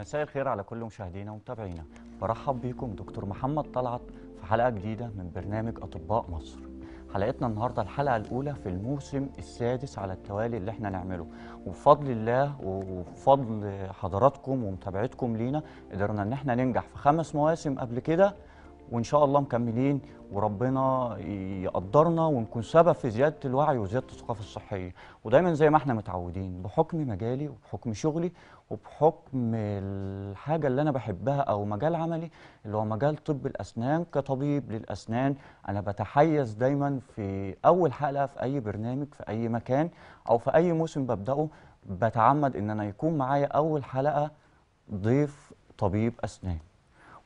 مساء الخير على كل مشاهدينا ومتابعينا برحب بكم دكتور محمد طلعت في حلقة جديدة من برنامج أطباء مصر حلقتنا النهاردة الحلقة الأولى في الموسم السادس على التوالي اللي احنا نعمله وبفضل الله وبفضل حضراتكم ومتابعتكم لينا قدرنا ان احنا ننجح في خمس مواسم قبل كده وان شاء الله مكملين وربنا يقدرنا ونكون سبب في زياده الوعي وزياده الثقافه الصحيه ودايما زي ما احنا متعودين بحكم مجالي وبحكم شغلي وبحكم الحاجة اللي أنا بحبها أو مجال عملي اللي هو مجال طب الأسنان كطبيب للأسنان أنا بتحيز دايما في أول حلقة في أي برنامج في أي مكان أو في أي موسم ببدأه بتعمد إن أنا يكون معايا أول حلقة ضيف طبيب أسنان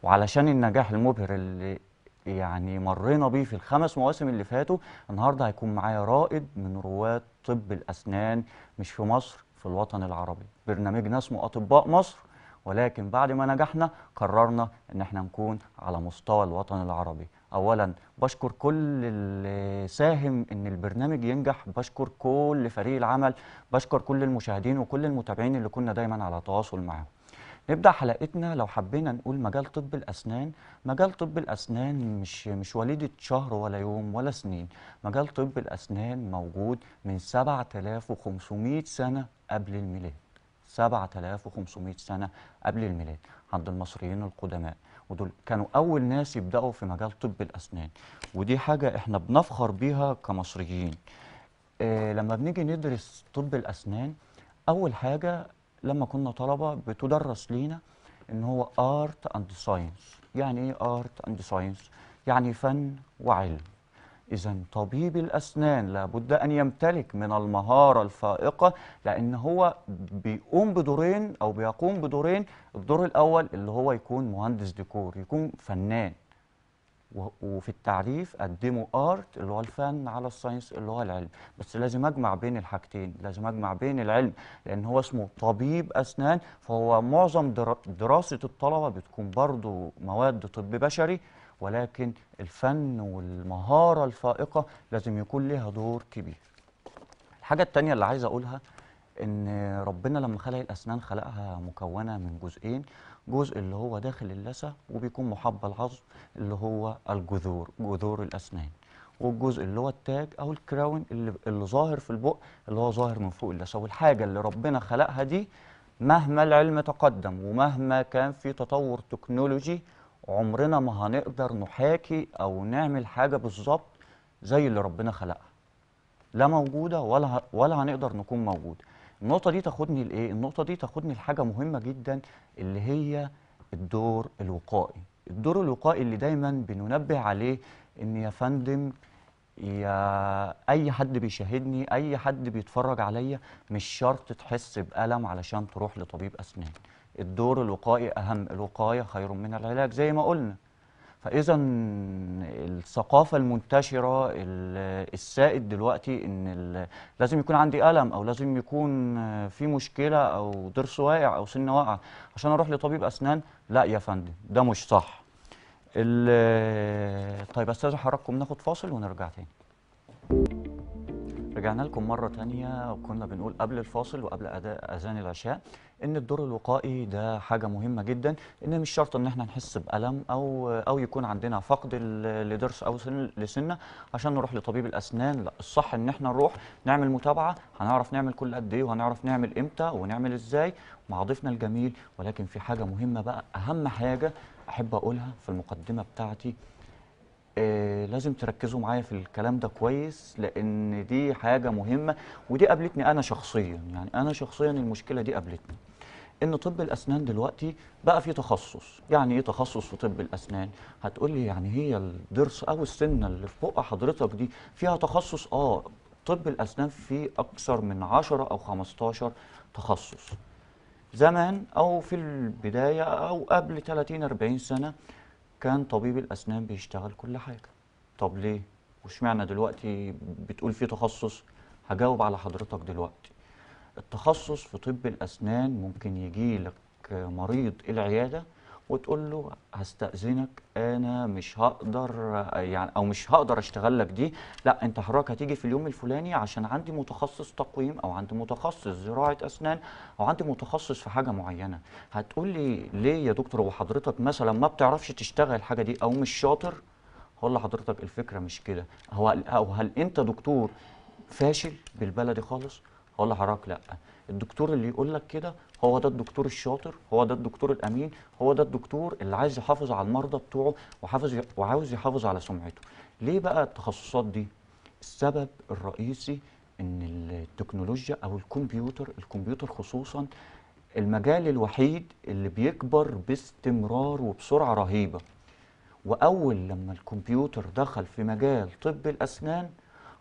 وعلشان النجاح المبهر اللي يعني مرينا بيه في الخمس مواسم اللي فاتوا النهارده هيكون معايا رائد من رواد طب الأسنان مش في مصر في الوطن العربي برنامجنا اسمه أطباء مصر ولكن بعد ما نجحنا قررنا ان احنا نكون على مستوى الوطن العربي اولا بشكر كل اللي ساهم ان البرنامج ينجح بشكر كل فريق العمل بشكر كل المشاهدين وكل المتابعين اللي كنا دايما على تواصل معاهم نبدا حلقتنا لو حبينا نقول مجال طب الاسنان مجال طب الاسنان مش مش وليده شهر ولا يوم ولا سنين مجال طب الاسنان موجود من 7500 سنه قبل الميلاد 7500 سنه قبل الميلاد عند المصريين القدماء ودول كانوا اول ناس يبداوا في مجال طب الاسنان ودي حاجه احنا بنفخر بيها كمصريين إيه لما بنيجي ندرس طب الاسنان اول حاجه لما كنا طلبه بتدرس لينا ان هو ارت اند ساينس يعني ايه ارت اند ساينس يعني فن وعلم إذا طبيب الأسنان لابد أن يمتلك من المهارة الفائقة لأن هو بيقوم بدورين أو بيقوم بدورين الدور الأول اللي هو يكون مهندس ديكور يكون فنان وفي التعريف قدموا ارت اللي هو الفن على الساينس اللي هو العلم بس لازم اجمع بين الحاجتين لازم اجمع بين العلم لان هو اسمه طبيب اسنان فهو معظم دراسه الطلبه بتكون برضه مواد طب بشري ولكن الفن والمهاره الفائقه لازم يكون لها دور كبير الحاجه الثانيه اللي عايز اقولها ان ربنا لما خلق الاسنان خلقها مكونه من جزئين جزء اللي هو داخل اللثه وبيكون محبى العظم اللي هو الجذور جذور الاسنان والجزء اللي هو التاج او الكراون اللي, اللي ظاهر في البق اللي هو ظاهر من فوق اللثه والحاجه اللي ربنا خلقها دي مهما العلم تقدم ومهما كان في تطور تكنولوجي عمرنا ما هنقدر نحاكي او نعمل حاجه بالظبط زي اللي ربنا خلقها لا موجوده ولا ولا هنقدر نكون موجوده النقطه دي تاخدني لايه النقطه دي تاخدني لحاجه مهمه جدا اللي هي الدور الوقائي الدور الوقائي اللي دايما بننبه عليه ان يا فندم يا اي حد بيشاهدني اي حد بيتفرج عليا مش شرط تحس بالم علشان تروح لطبيب اسنان الدور الوقائي اهم الوقايه خير من العلاج زي ما قلنا فاذا الثقافه المنتشره السائد دلوقتي ان لازم يكون عندي الم او لازم يكون في مشكله او ضرس واقع او سنه واقعه عشان اروح لطبيب اسنان لا يا فندم ده مش صح طيب استاذ حضراتكم ناخد فاصل ونرجع تاني رجعنا لكم مرة تانية وكنا بنقول قبل الفاصل وقبل أداء أذان العشاء إن الدور الوقائي ده حاجة مهمة جدا إن مش شرط إن إحنا نحس بألم أو أو يكون عندنا فقد لضرس أو سن لسنة عشان نروح لطبيب الأسنان لا الصح إن إحنا نروح نعمل متابعة هنعرف نعمل كل قد إيه وهنعرف نعمل إمتى ونعمل إزاي مع ضيفنا الجميل ولكن في حاجة مهمة بقى أهم حاجة أحب أقولها في المقدمة بتاعتي آه، لازم تركزوا معايا في الكلام ده كويس لان دي حاجه مهمه ودي قابلتني انا شخصيا يعني انا شخصيا المشكله دي قابلتني ان طب الاسنان دلوقتي بقى في تخصص يعني ايه تخصص في طب الاسنان هتقول لي يعني هي الضرس او السنه اللي في بق حضرتك دي فيها تخصص اه طب الاسنان فيه اكثر من 10 او 15 تخصص زمان او في البدايه او قبل 30 40 سنه كان طبيب الاسنان بيشتغل كل حاجه طب ليه واشمعنى دلوقتي بتقول في تخصص هجاوب على حضرتك دلوقتي التخصص في طب الاسنان ممكن يجي لك مريض العياده وتقول له هستأذنك أنا مش هقدر يعني أو مش هقدر أشتغل لك دي لا أنت حضرتك هتيجي في اليوم الفلاني عشان عندي متخصص تقويم أو عندي متخصص زراعة أسنان أو عندي متخصص في حاجة معينة هتقول لي ليه يا دكتور وحضرتك مثلا ما بتعرفش تشتغل الحاجة دي أو مش شاطر هقول لحضرتك الفكرة مش كده هو أو هل أنت دكتور فاشل بالبلدي خالص هقول لحضرتك لأ الدكتور اللي يقول لك كده هو ده الدكتور الشاطر هو ده الدكتور الامين هو ده الدكتور اللي عايز يحافظ على المرضى بتوعه وحافظ وعاوز يحافظ على سمعته ليه بقى التخصصات دي السبب الرئيسي ان التكنولوجيا او الكمبيوتر الكمبيوتر خصوصا المجال الوحيد اللي بيكبر باستمرار وبسرعه رهيبه واول لما الكمبيوتر دخل في مجال طب الاسنان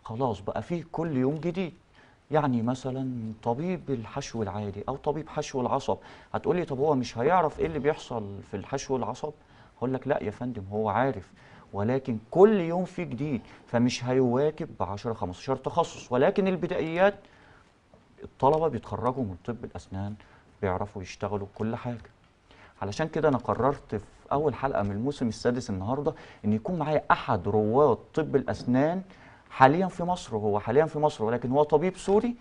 خلاص بقى فيه كل يوم جديد يعني مثلا طبيب الحشو العادي او طبيب حشو العصب هتقولي طب هو مش هيعرف ايه اللي بيحصل في الحشو العصب هقول لك لا يا فندم هو عارف ولكن كل يوم في جديد فمش هيواكب ب 10 15 تخصص ولكن البدائيات الطلبه بيتخرجوا من طب الاسنان بيعرفوا يشتغلوا كل حاجه علشان كده انا قررت في اول حلقه من الموسم السادس النهارده ان يكون معايا احد رواد طب الاسنان حاليا في مصر هو حاليا في مصر ولكن هو طبيب سوري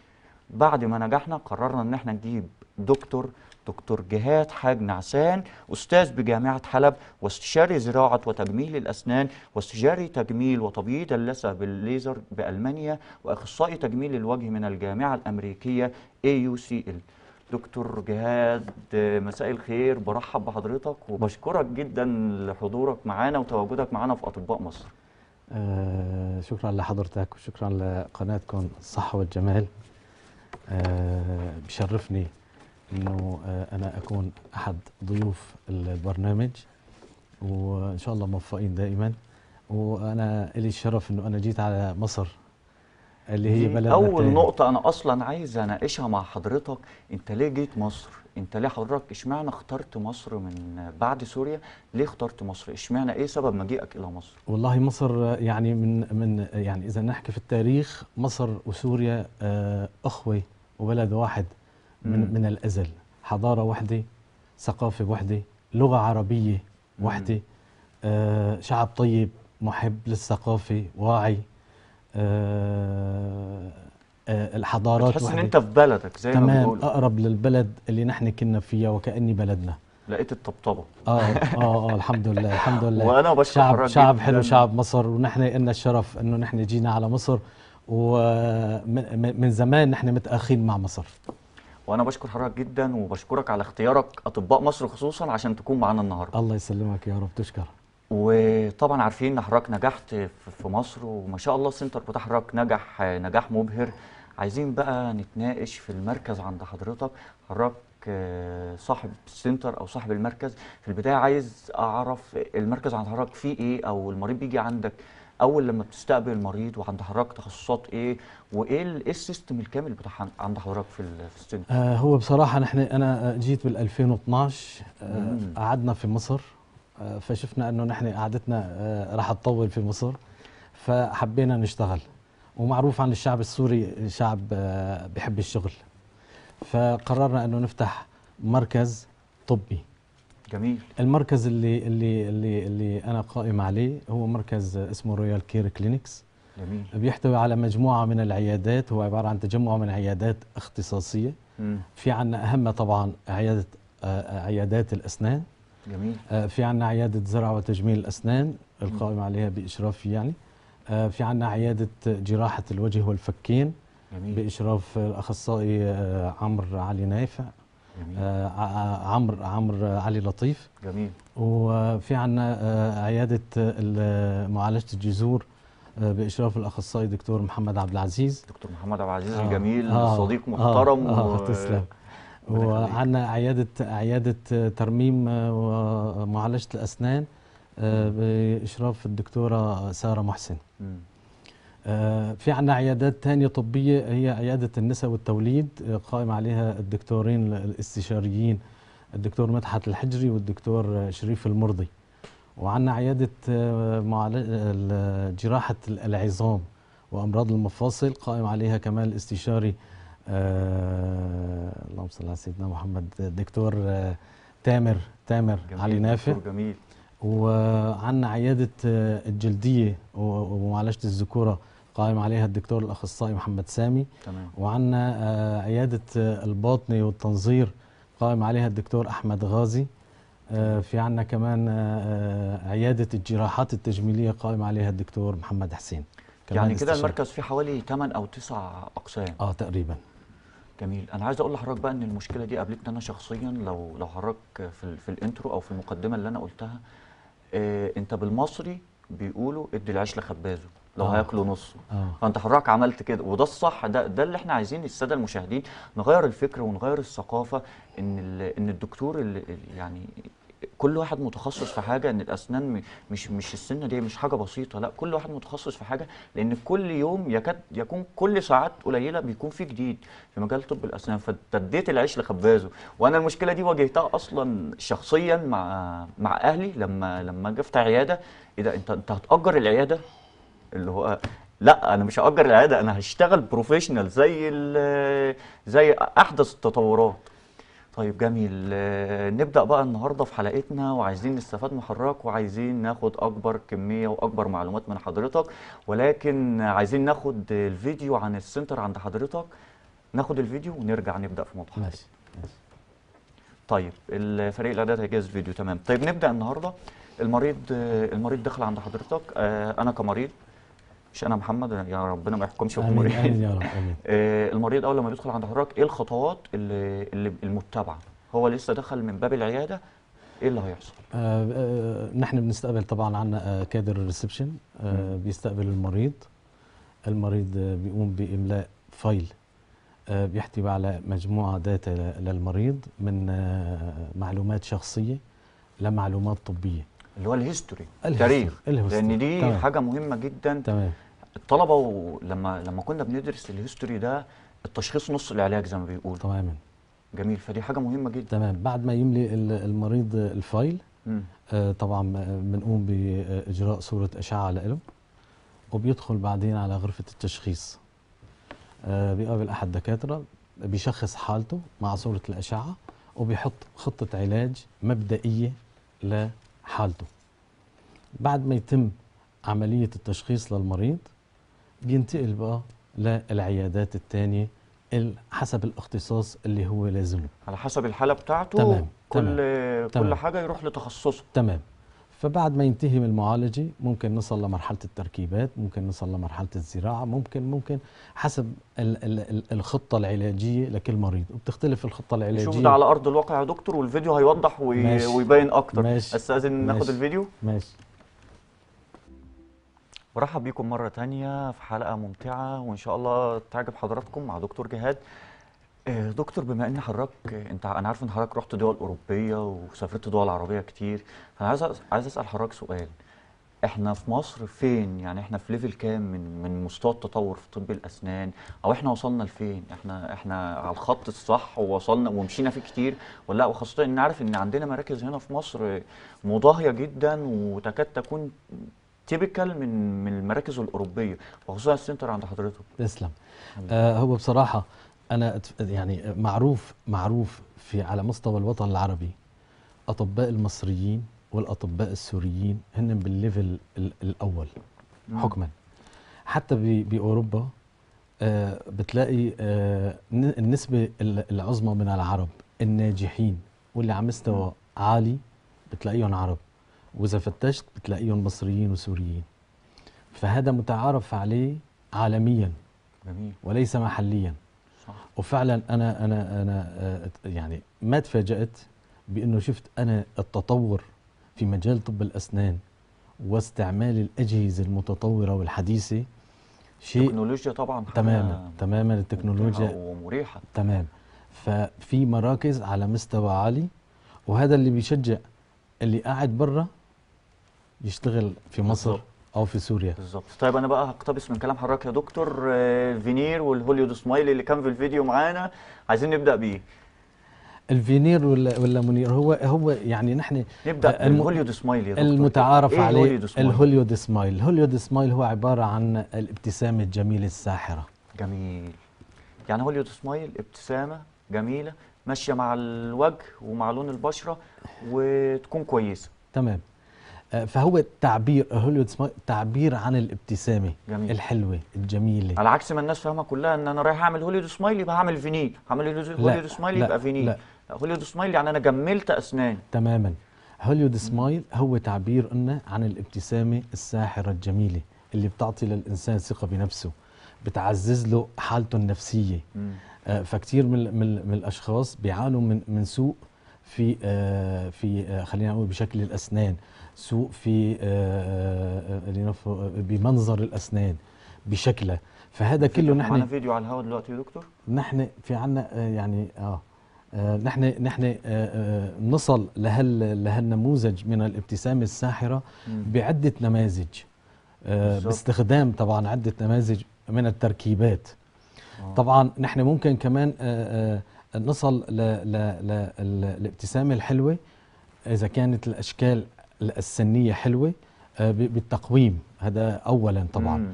بعد ما نجحنا قررنا ان احنا نجيب دكتور دكتور جهاد حاج نعسان استاذ بجامعه حلب واستشاري زراعه وتجميل الاسنان واستشاري تجميل وتبييض اللثه بالليزر بالمانيا واخصائي تجميل الوجه من الجامعه الامريكيه اي يو سي ال دكتور جهاد مساء الخير برحب بحضرتك وبشكرك جدا لحضورك معانا وتواجدك معانا في اطباء مصر آه، شكرا لحضرتك وشكرا لقناتكم الصحة والجمال آه، بشرفني انه آه، انا اكون احد ضيوف البرنامج وان شاء الله موفقين دائما وانا لي الشرف انه انا جيت على مصر اللي هي إيه، بلدنا اول نقطة انا اصلا عايز اناقشها مع حضرتك انت ليه جيت مصر؟ انت ليه حضرتك اشمعنى اخترت مصر من بعد سوريا ليه اخترت مصر اشمعنى ايه سبب مجيئك الى مصر والله مصر يعني من من يعني اذا نحكي في التاريخ مصر وسوريا آه، اخوه وبلد واحد من مم. من الازل حضاره واحده ثقافه واحده لغه عربيه واحده آه، شعب طيب محب للثقافه واعي آه، آه، الحضارات تحس ان انت في بلدك زي تمام ما بقول اقرب للبلد اللي نحن كنا فيها وكاني بلدنا لقيت الطبطبه اه اه اه الحمد لله الحمد لله وانا بشكر شعب شعب حلو شعب مصر ونحن لنا الشرف انه نحن جينا على مصر ومن زمان نحن متاخين مع مصر وانا بشكر حضرتك جدا وبشكرك على اختيارك اطباء مصر خصوصا عشان تكون معانا النهارده الله يسلمك يا رب تشكر وطبعا عارفين ان حضرتك نجحت في مصر وما شاء الله السنتر بتاع حضرتك نجح نجاح مبهر عايزين بقى نتناقش في المركز عند حضرتك حضرتك آه، صاحب السنتر او صاحب المركز في البدايه عايز اعرف المركز عند حضرتك فيه ايه او المريض بيجي عندك اول لما بتستقبل المريض وعند حضرتك تخصصات ايه وايه إيه السيستم الكامل بتاع عند حضرتك في السنتر آه هو بصراحه نحن انا جيت بال 2012 آه قعدنا في مصر آه فشفنا انه نحن قعدتنا آه راح تطول في مصر فحبينا نشتغل ومعروف عن الشعب السوري شعب آه، بحب الشغل فقررنا انه نفتح مركز طبي جميل المركز اللي اللي اللي, اللي انا قائم عليه هو مركز اسمه رويال كير كلينكس جميل بيحتوي على مجموعه من العيادات هو عباره عن تجمع من عيادات اختصاصيه مم. في عندنا اهمها طبعا عياده آه، عيادات الاسنان جميل آه، في عندنا عياده زرع وتجميل الاسنان القائمه عليها باشرافي يعني آه، في عندنا عياده جراحه الوجه والفكين جميل. باشراف الاخصائي آه، عمرو علي نايفع آه، عمرو عمرو علي لطيف جميل وفي عندنا عياده معالجه الجذور باشراف الاخصائي دكتور محمد عبد العزيز دكتور محمد عبد العزيز آه الجميل آه صديق محترم آه آه و... تسلم وعندنا عياده عياده ترميم ومعالجه الاسنان بإشراف الدكتورة سارة محسن آه، في عندنا عيادات ثانيه طبية هي عيادة النساء والتوليد آه، قائم عليها الدكتورين الاستشاريين الدكتور مدحت الحجري والدكتور شريف المرضي وعندنا عيادة آه، جراحة العظام وأمراض المفاصل قائم عليها كمان الاستشاري اللهم صل على سيدنا محمد الدكتور تامر تامر جميل علي نافع جميل وعندنا عياده آه، الجلديه ومعالجه الذكوره قائم عليها الدكتور الاخصائي محمد سامي تمام وعندنا آه، عياده آه، الباطنه والتنظير قائم عليها الدكتور احمد غازي في عنا كمان عياده الجراحات التجميليه قائم عليها الدكتور محمد حسين يعني كده المركز فيه حوالي 8 او 9 اقسام اه تقريبا جميل انا عايز اقول لحضرتك بقى ان المشكله دي قابلتني انا شخصيا لو لو حضرتك في, في الانترو او في المقدمه اللي انا قلتها إيه انت بالمصري بيقولوا ادي العيش لخبازه لو آه. هياكلوا نصه أوه. فانت حضرتك عملت كده وده الصح ده ده اللي احنا عايزين الساده المشاهدين نغير الفكر ونغير الثقافه ان ان الدكتور اللي يعني كل واحد متخصص في حاجه ان الاسنان مش مش السنه دي مش حاجه بسيطه لا كل واحد متخصص في حاجه لان كل يوم يكاد يكون كل ساعات قليله بيكون في جديد في مجال طب الاسنان فتديت العيش لخبازه وانا المشكله دي واجهتها اصلا شخصيا مع مع اهلي لما لما اجي افتح عياده ايه ده انت انت هتاجر العياده اللي هو لا انا مش هاجر العياده انا هشتغل بروفيشنال زي زي احدث التطورات طيب جميل آه، نبدأ بقى النهاردة في حلقتنا وعايزين نستفاد من حضرتك وعايزين ناخد أكبر كمية وأكبر معلومات من حضرتك ولكن عايزين ناخد الفيديو عن السنتر عند حضرتك ناخد الفيديو ونرجع نبدأ في موضوع ماشي طيب الفريق الإعداد هيجهز الفيديو تمام طيب نبدأ النهاردة المريض المريض دخل عند حضرتك آه، أنا كمريض مش انا محمد يا ربنا ما يحكمش في المريض امين يا رب امين آه، المريض اول لما بيدخل عند حضرتك ايه الخطوات اللي, اللي المتبعه هو لسه دخل من باب العياده ايه اللي هيحصل؟ آه آه نحن بنستقبل طبعا عندنا آه، كادر الريسبشن آه بيستقبل المريض المريض آه، بيقوم باملاء فايل آه بيحتوي على مجموعه داتا للمريض من آه معلومات شخصيه لمعلومات طبيه اللي هو الهيستوري التاريخ لان دي طبعًا. حاجه مهمه جدا تمام. الطلبه ولما لما كنا بندرس الهيستوري ده التشخيص نص العلاج زي ما بيقولوا تماما جميل فدي حاجه مهمه جدا تمام بعد ما يملي المريض الفايل آه طبعا بنقوم باجراء صوره اشعه على قلب وبيدخل بعدين على غرفه التشخيص آه بيقابل احد الدكاتره بيشخص حالته مع صوره الاشعه وبيحط خطه علاج مبدئيه لحالته بعد ما يتم عمليه التشخيص للمريض بينتقل بقى للعيادات الثانيه حسب الاختصاص اللي هو لازمه على حسب الحاله بتاعته تمام كل تمام. كل حاجه يروح لتخصصه تمام فبعد ما ينتهي من المعالجه ممكن نصل لمرحله التركيبات ممكن نصل لمرحله الزراعه ممكن ممكن حسب الـ الـ الخطه العلاجيه لكل مريض وبتختلف الخطه العلاجيه نشوف ده على ارض الواقع يا دكتور والفيديو هيوضح ماشي ويبين اكتر ماشي استاذن ناخد الفيديو ماشي ورحب بيكم مرة تانية في حلقة ممتعة وإن شاء الله تعجب حضراتكم مع دكتور جهاد آه، دكتور بما ان حضرتك انت انا عارف ان حضرتك رحت دول اوروبيه وسافرت دول عربيه كتير فانا عايز عايز اسال حضرتك سؤال احنا في مصر فين يعني احنا في ليفل كام من من مستوى التطور في طب الاسنان او احنا وصلنا لفين احنا احنا على الخط الصح ووصلنا ومشينا فيه كتير ولا لا وخاصه ان عارف ان عندنا مراكز هنا في مصر مضاهيه جدا وتكاد تكون تيبيكال من من المراكز الاوروبيه وخصوصا السنتر عند حضرتك تسلم آه هو بصراحه انا يعني معروف معروف في على مستوى الوطن العربي اطباء المصريين والاطباء السوريين هن بالليفل الاول حكما حتى باوروبا آه بتلاقي آه النسبه العظمى من العرب الناجحين واللي على مستوى عالي بتلاقيهم عرب واذا فتشت بتلاقيهم مصريين وسوريين فهذا متعارف عليه عالميا جميل. وليس محليا صح. وفعلا انا انا انا يعني ما تفاجات بانه شفت انا التطور في مجال طب الاسنان واستعمال الاجهزه المتطوره والحديثه شيء التكنولوجيا طبعا تماما تماما التكنولوجيا ومريحه تمام ففي مراكز على مستوى عالي وهذا اللي بيشجع اللي قاعد برا يشتغل في مصر بالزبط. او في سوريا بالظبط طيب انا بقى هقتبس من كلام حضرتك يا دكتور آه، فينير والهوليود سمايل اللي كان في الفيديو معانا عايزين نبدا بيه الفينير ولا ولا منير هو هو يعني نحن نبدا آه، بالهوليود سمايل يا دكتور المتعارف إيه عليه الهوليود سمايل الهوليود سمايل هو عباره عن الابتسامه الجميله الساحره جميل يعني هوليود سمايل ابتسامه جميله ماشيه مع الوجه ومع لون البشره وتكون كويسه تمام فهو تعبير هوليوود سمايل تعبير عن الابتسامه جميل. الحلوه الجميله على عكس ما الناس فاهمه كلها ان انا رايح اعمل هوليوود سمايل يبقى هعمل فيني هعمل هوليوود سمايل يبقى فيني لا. لا هوليوود سمايل يعني انا جملت اسنان تماما هوليوود سمايل هو تعبير لنا عن الابتسامه الساحره الجميله اللي بتعطي للانسان ثقه بنفسه بتعزز له حالته النفسيه آه فكتير من, من, من الاشخاص بيعانوا من من سوء في آه في آه خلينا نقول بشكل الاسنان سوق في آه، آه، آه، بمنظر الاسنان بشكله فهذا كله نحن معنا فيديو على الهواء دلوقتي يا دكتور نحن في عنا يعني اه نحن نحن نصل لهال لهالنموذج من الابتسامه الساحره بعده نماذج باستخدام طبعا عده نماذج من التركيبات طبعا نحن ممكن كمان نصل للابتسامه الحلوه اذا كانت الاشكال السنيه حلوه آه، بالتقويم هذا اولا طبعا مم.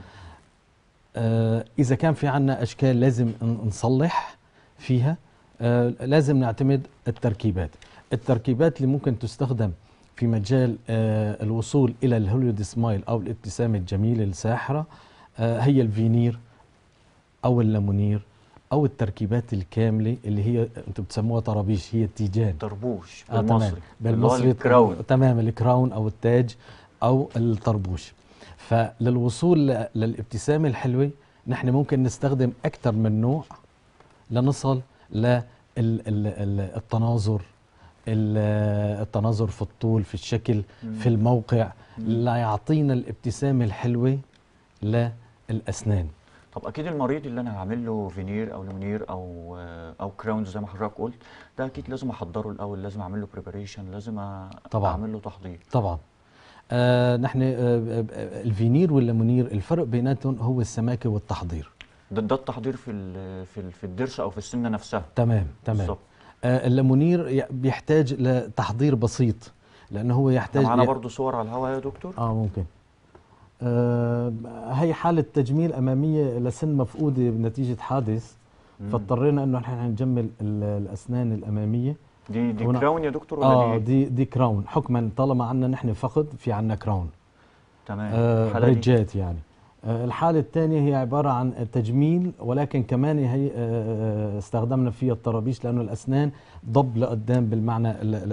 آه، اذا كان في عنا اشكال لازم نصلح فيها آه، لازم نعتمد التركيبات التركيبات اللي ممكن تستخدم في مجال الوصول الى الهوليود سمايل او الابتسامه الجميله الساحره هي الفينير او اللمونير او التركيبات الكامله اللي هي انتم بتسموها طرابيش هي التيجان طربوش آه، بالمصري بالمصري الكراون تمام الكراون او التاج او الطربوش فللوصول للابتسامه الحلوه نحن ممكن نستخدم اكثر من نوع لنصل للتناظر التناظر في الطول في الشكل في الموقع لا يعطينا الابتسامه الحلوه للاسنان طب اكيد المريض اللي انا هعمل له فينير او لومينير او او كراونز زي ما حضرتك قلت ده اكيد لازم احضره الاول لازم اعمل له بريباريشن لازم طبعا اعمل له تحضير طبعا آه نحن آه, آه، الفينير واللمونير الفرق بيناتهم هو السماكه والتحضير ده, ده التحضير في في في الضرس او في السمنه نفسها تمام تمام بالظبط آه الليمونير بيحتاج لتحضير بسيط لانه هو يحتاج معانا برضه صور على الهواء يا دكتور اه ممكن آه، هي حالة تجميل أمامية لسن مفقودة بنتيجة حادث فاضطرينا انه نحن نجمل الاسنان الاماميه دي دي كراون يا دكتور ولا آه دي إيه؟ دي كراون حكما طالما عندنا نحن فقد في عندنا كراون تمام آه رجات يعني آه الحالة الثانية هي عبارة عن تجميل ولكن كمان هي آه, آه، استخدمنا فيها الطرابيش لأنه الأسنان ضب لقدام بالمعنى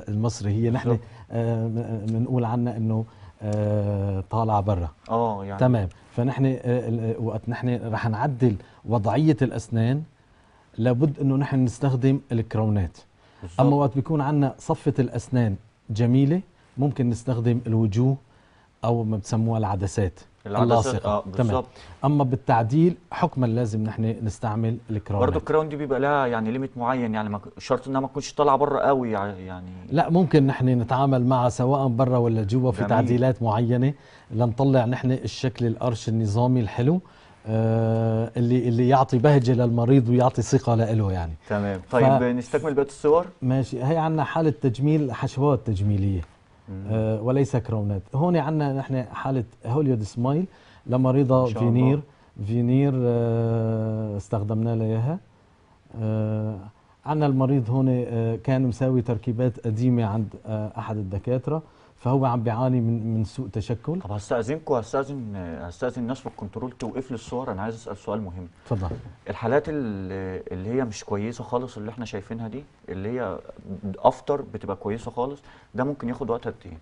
المصري هي نحن بنقول آه, آه، عنها أنه آه، طالع برا اه يعني تمام فنحن آه، آه، وقت نحن رح نعدل وضعيه الاسنان لابد انه نحن نستخدم الكرونات بالزبط. اما وقت بيكون عندنا صفه الاسنان جميله ممكن نستخدم الوجوه او ما بسموها العدسات العدسه اه بالظبط اما بالتعديل حكما لازم نحن نستعمل الكراون برضه الكراون دي بيبقى لها يعني ليميت معين يعني شرط انها ما تكونش طالعه بره قوي يعني-, يعني لا ممكن نحن نتعامل معها سواء بره ولا جوا في جميل. تعديلات معينه لنطلع نحن الشكل الارش النظامي الحلو آه اللي اللي يعطي بهجه للمريض ويعطي ثقه له يعني تمام طيب ف... نستكمل بقيه الصور ماشي هي عندنا حاله تجميل حشوات تجميليه آه وليس كرونات هون عندنا نحن حاله هوليود سمايل لما رضا فينير فينير آه استخدمنا لها آه عندنا المريض هون آه، كان مساوي تركيبات قديمه عند آه، احد الدكاتره فهو عم بيعاني من من سوء تشكل طب هستاذنكم هستاذن هستاذن الناس في الكنترول توقف لي الصور انا عايز اسال سؤال مهم اتفضل الحالات اللي هي مش كويسه خالص اللي احنا شايفينها دي اللي هي افتر بتبقى كويسه خالص ده ممكن ياخد وقت قد ايه؟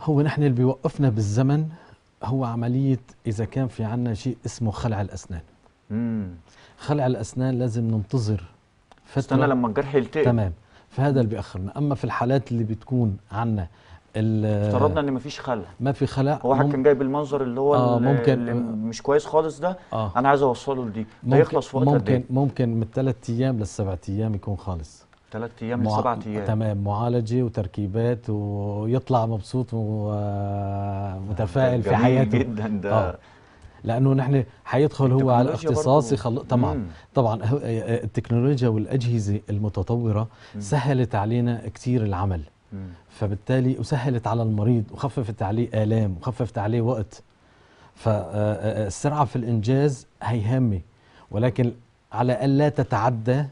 هو نحن اللي بيوقفنا بالزمن هو عمليه اذا كان في عندنا شيء اسمه خلع الاسنان امم خلع الاسنان لازم ننتظر فتره استنى لما الجرح يلتئم تمام فهذا اللي بيأخرنا أما في الحالات اللي بتكون عنا افترضنا ان مفيش خلع ما في خلع هو واحد كان جاي بالمنظر اللي هو آه ممكن اللي آه، مش كويس خالص ده آه انا عايز اوصله لدي ده يخلص في وقت ممكن دي. إيه؟ ممكن من ثلاث ايام للسبع ايام يكون خالص ثلاث ايام لسبع ايام تمام معالجه وتركيبات ويطلع مبسوط ومتفائل آه، في حياته جدا ده آه. لانه نحن حيدخل هو على الاختصاص يخل... طبعا مم. طبعا آه، آه، التكنولوجيا والاجهزه المتطوره مم. سهلت علينا كثير العمل مم. فبالتالي وسهلت على المريض وخففت عليه الام وخففت عليه وقت فالسرعه آه، في الانجاز هي هامه ولكن على الا تتعدى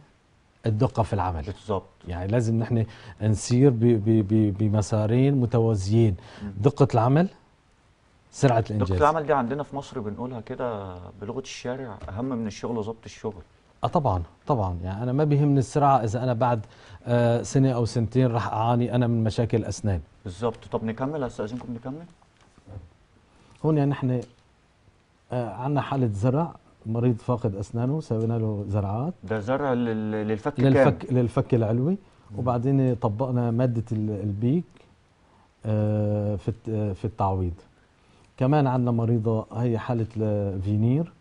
الدقه في العمل بالضبط يعني لازم نحن نسير بمسارين متوازيين دقه العمل سرعه الانجاز دكتور العمل دي عندنا في مصر بنقولها كده بلغه الشارع اهم من الشغل وظبط الشغل اه طبعا طبعا يعني انا ما بيهمني السرعه اذا انا بعد آه، سنه او سنتين راح اعاني انا من مشاكل اسنان بالظبط طب نكمل استاذنكم نكمل هون يعني احنا آه، عندنا حاله زرع مريض فاقد اسنانه سوينا له زرعات ده زرع للفك للفك كام؟ للفك العلوي وبعدين طبقنا ماده البيك آه، في في التعويض كمان عندنا مريضه هي حاله فينير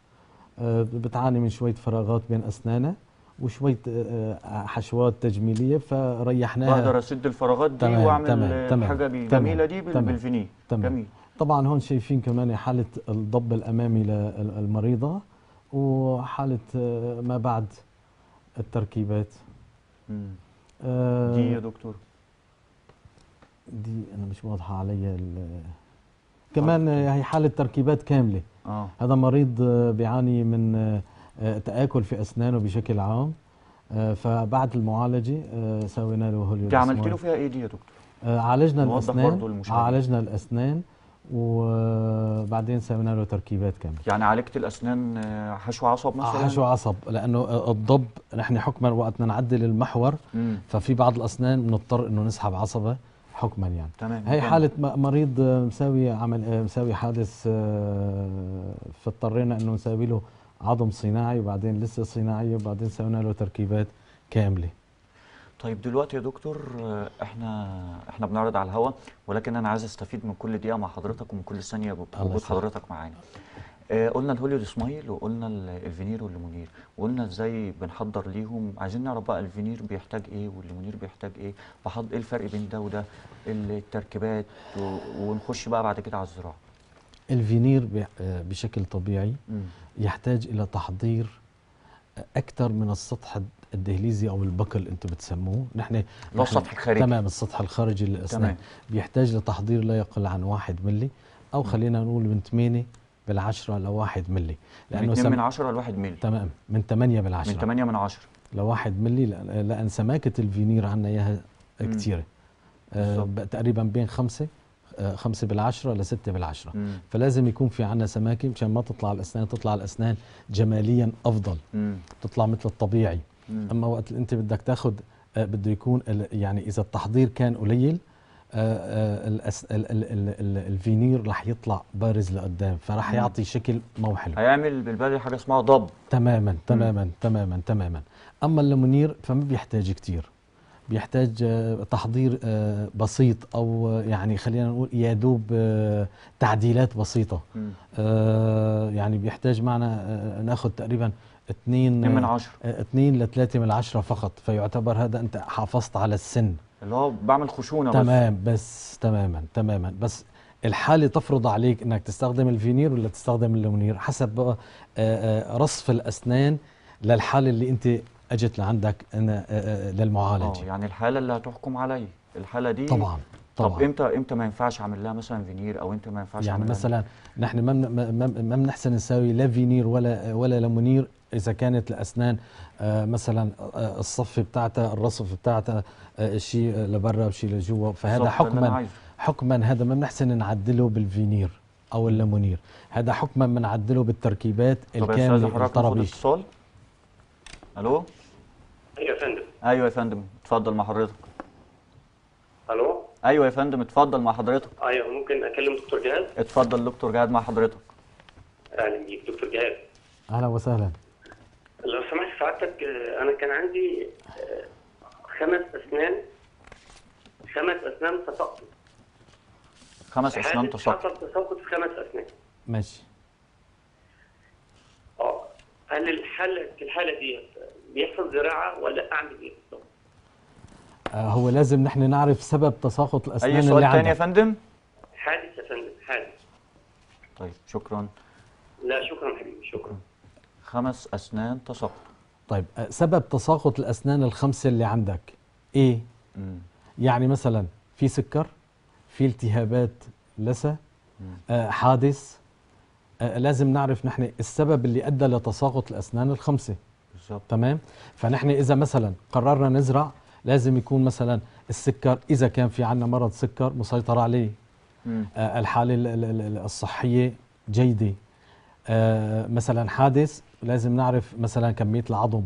آه، بتعاني من شويه فراغات بين اسنانها وشويه آه، آه، حشوات تجميليه فريحناها بقدر اسد الفراغات دي تمام واعمل تمام تمام الحاجه الجميله دي بالفينير جميل طبعا هون شايفين كمان حاله الضب الامامي للمريضه وحاله ما بعد التركيبات آه دي يا دكتور دي انا مش واضحه عليا كمان طيب. هي حاله تركيبات كامله آه. هذا مريض بيعاني من آه، تاكل في اسنانه بشكل عام آه، فبعد المعالجه آه، سوينا له هوليو عملت له فيها ايه دي يا دكتور؟ عالجنا الاسنان عالجنا الاسنان وبعدين سوينا له تركيبات كامله يعني عالجت الاسنان حشو عصب مثلا حشو عصب لانه الضب نحن حكما وقت نعدل المحور ففي بعض الاسنان بنضطر انه نسحب عصبه حكما يعني تمام هي حاله مريض آه، مساوي عمل آه، مساوي حادث آه، فاضطرينا انه نساوي له عظم صناعي وبعدين لسه صناعي وبعدين سوينا له تركيبات كامله طيب دلوقتي يا دكتور احنا احنا بنعرض على الهواء ولكن انا عايز استفيد من كل دقيقه مع حضرتك ومن كل ثانيه بوجود حضرتك معانا آه، قلنا الهوليود سمايل وقلنا الفينير والليمونير وقلنا ازاي بنحضر ليهم عايزين نعرف بقى الفينير بيحتاج ايه والليمونير بيحتاج ايه فحض ايه الفرق بين ده وده التركيبات ونخش بقى بعد كده على الزراعه الفينير آه، بشكل طبيعي يحتاج الى تحضير اكثر من السطح الدهليزي او البكل اللي انتم بتسموه نحن السطح الخارجي تمام السطح الخارجي للاسنان بيحتاج لتحضير لا يقل عن 1 ملي او خلينا نقول من 8 بالعشرة لواحد ملي لأنه من 2 من 10 لواحد 1 ملي تمام من 8 بالعشرة من 8 من 10 لواحد ملي لأن سماكة الفينير عندنا إياها كتيرة آه تقريبا بين خمسة آه، خمسة بالعشرة لستة بالعشرة مم. فلازم يكون في عندنا سماكة مشان ما تطلع الأسنان تطلع الأسنان جماليا أفضل مم. تطلع مثل الطبيعي مم. أما وقت أنت بدك تاخذ آه، بده يكون يعني إذا التحضير كان قليل آه، آه، الفينير راح يطلع بارز لقدام فراح يعطي شكل مو حلو هيعمل بالبلدي حاجه اسمها ضب تماما تماما مم. تماما تماما اما الليمونير فما بيحتاج كتير بيحتاج آه، تحضير بسيط او يعني خلينا نقول يا دوب تعديلات بسيطه يعني بيحتاج معنا ناخذ تقريبا 2 من 10 2 ل 3 من 10 فقط فيعتبر هذا انت حافظت على السن اللي هو بعمل خشونه تمام بس, بس تماما تماما بس الحالة تفرض عليك انك تستخدم الفينير ولا تستخدم اللونير حسب بقى آه، آه، رصف الاسنان للحالة اللي انت اجت لعندك أنا آه، للمعالجة آه يعني الحالة اللي هتحكم علي الحالة دي طبعا طبعا طب امتى امتى ما ينفعش اعمل لها مثلا فينير او امتى ما ينفعش يعني مثلا نحن ما ما بنحسن نساوي لا فينير ولا ولا لمونير اذا كانت الاسنان آه، مثلا آه، الصف بتاعتها الرصف بتاعتها آه، شيء لبرا وشيء لجوا فهذا حكما حكما هذا ما بنحسن نعدله بالفينير او الليمونير هذا حكما بنعدله بالتركيبات الكامله الطرابيش الو ايوه يا فندم ايوه يا فندم اتفضل مع حضرتك الو ايوه يا فندم اتفضل مع حضرتك ايوه ممكن اكلم دكتور جهاد اتفضل دكتور جهاد مع حضرتك اهلا بيك دكتور جهاد اهلا وسهلا سعادتك آه، انا كان عندي آه، خمس اسنان خمس اسنان تساقط خمس اسنان تساقط حصل تساقط في خمس اسنان ماشي اه هل الحاله في الحاله دي بيحصل زراعه ولا اعمل ايه بالظبط؟ آه، هو لازم نحن نعرف سبب تساقط الاسنان أي سؤال تاني يا فندم؟ حادث يا فندم حادث طيب شكرا لا شكرا حبيبي شكرا خمس اسنان تساقط طيب آه، سبب تساقط الاسنان الخمسه اللي عندك ايه مم. يعني مثلا في سكر في التهابات لسه آه حادث آه لازم نعرف نحن السبب اللي ادى لتساقط الاسنان الخمسه بالزبط. تمام فنحن اذا مثلا قررنا نزرع لازم يكون مثلا السكر اذا كان في عندنا مرض سكر مسيطر عليه آه الحاله الصحيه جيده آه، مثلا حادث لازم نعرف مثلا كميه العظم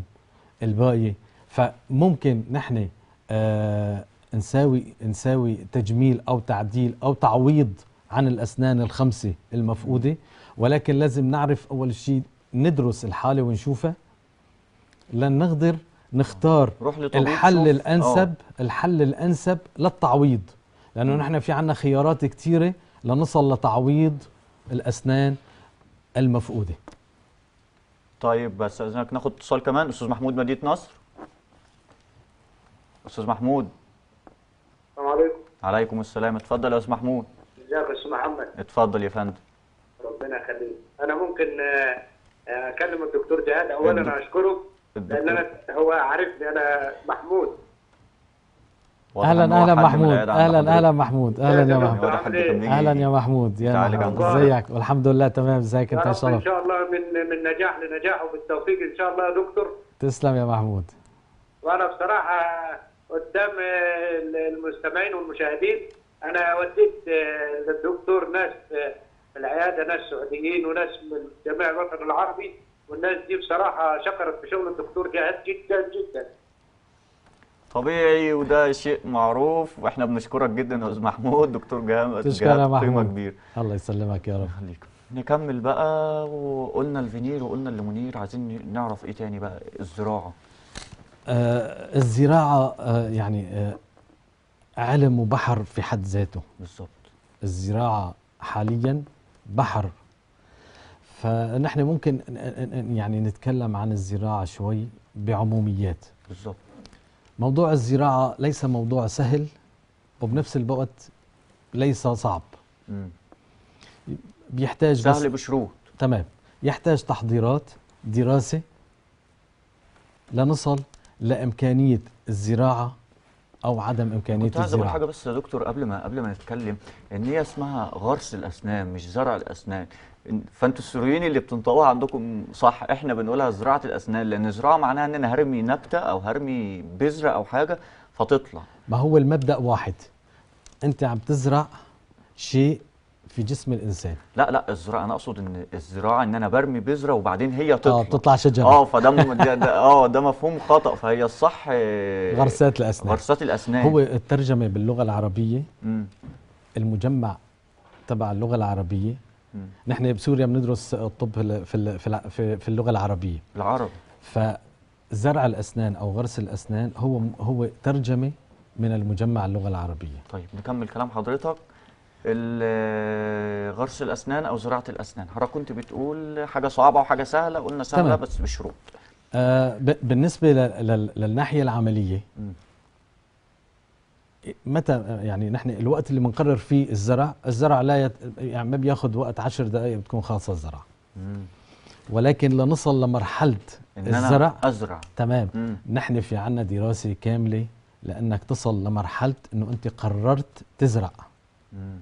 الباقيه فممكن نحن آه، نساوي نساوي تجميل او تعديل او تعويض عن الاسنان الخمسه المفقوده ولكن لازم نعرف اول شيء ندرس الحاله ونشوفها لنقدر نختار آه. الحل الانسب أوه. الحل الانسب للتعويض لانه نحن في عندنا خيارات كثيره لنصل لتعويض الاسنان المفقودة طيب بس اذنك ناخد اتصال كمان استاذ محمود مدينه نصر استاذ محمود السلام عليكم عليكم السلام اتفضل يا استاذ محمود ازيك يا استاذ محمد اتفضل يا فندم ربنا يخليك انا ممكن آه، اكلم الدكتور جهاد اولا اشكره لان انا هو عارفني انا محمود اهلا اهلا محمود اهلا اهلا محمود اهلا يا إيه، محمود اهلا يا محمود يا محمود ازيك والحمد لله تمام ازيك انت شرف ان شاء الله من من نجاح لنجاح وبالتوفيق ان شاء الله يا دكتور تسلم يا محمود وانا بصراحه قدام آه، المستمعين والمشاهدين انا وديت آه، للدكتور ناس في آه، العياده ناس سعوديين وناس من جميع الوطن العربي والناس دي بصراحه شكرت في شغل الدكتور جاهد جدا جدا طبيعي وده شيء معروف واحنا بنشكرك جدا يا استاذ محمود دكتور جامد جهاد قيمه كبيره الله يسلمك يا رب خليك. نكمل بقى وقلنا الفينير وقلنا الليمونير عايزين نعرف ايه تاني بقى الزراعه آه الزراعه آه يعني آه علم وبحر في حد ذاته بالظبط الزراعه حاليا بحر فنحن ممكن يعني نتكلم عن الزراعه شوي بعموميات بالظبط موضوع الزراعة ليس موضوع سهل وبنفس الوقت ليس صعب بيحتاج سهل بشروط تمام يحتاج تحضيرات دراسة لنصل لإمكانية الزراعة او عدم امكانيه كنت الزراعه حاجه بس يا دكتور قبل ما قبل ما نتكلم ان هي اسمها غرس الاسنان مش زرع الاسنان فانتوا السوريين اللي بتنطقوها عندكم صح احنا بنقولها زراعه الاسنان لان زراعه معناها ان انا هرمي نبته او هرمي بذره او حاجه فتطلع ما هو المبدا واحد انت عم تزرع شيء في جسم الانسان لا لا الزراعه انا اقصد ان الزراعه ان انا برمي بذره وبعدين هي آه، تطلع اه بتطلع شجره اه فده اه ده مفهوم خطا فهي الصح آه، غرسات الاسنان غرسات الاسنان هو الترجمه باللغه العربيه م. المجمع تبع اللغه العربيه نحن بسوريا بندرس الطب في في في اللغه العربيه العربي فزرع الاسنان او غرس الاسنان هو هو ترجمه من المجمع اللغه العربيه طيب نكمل كلام حضرتك غرس الاسنان او زراعه الاسنان حضرتك كنت بتقول حاجه صعبه وحاجه سهله قلنا سهله تمام. بس بشروط آه بالنسبه للناحيه العمليه م. متى يعني نحن الوقت اللي بنقرر فيه الزرع الزرع لا يت... يعني ما بياخد وقت 10 دقائق بتكون خالصه الزرع مم. ولكن لنصل لمرحله إن الزرع أنا ازرع تمام مم. نحن في عنا دراسه كامله لانك تصل لمرحله انه انت قررت تزرع مم.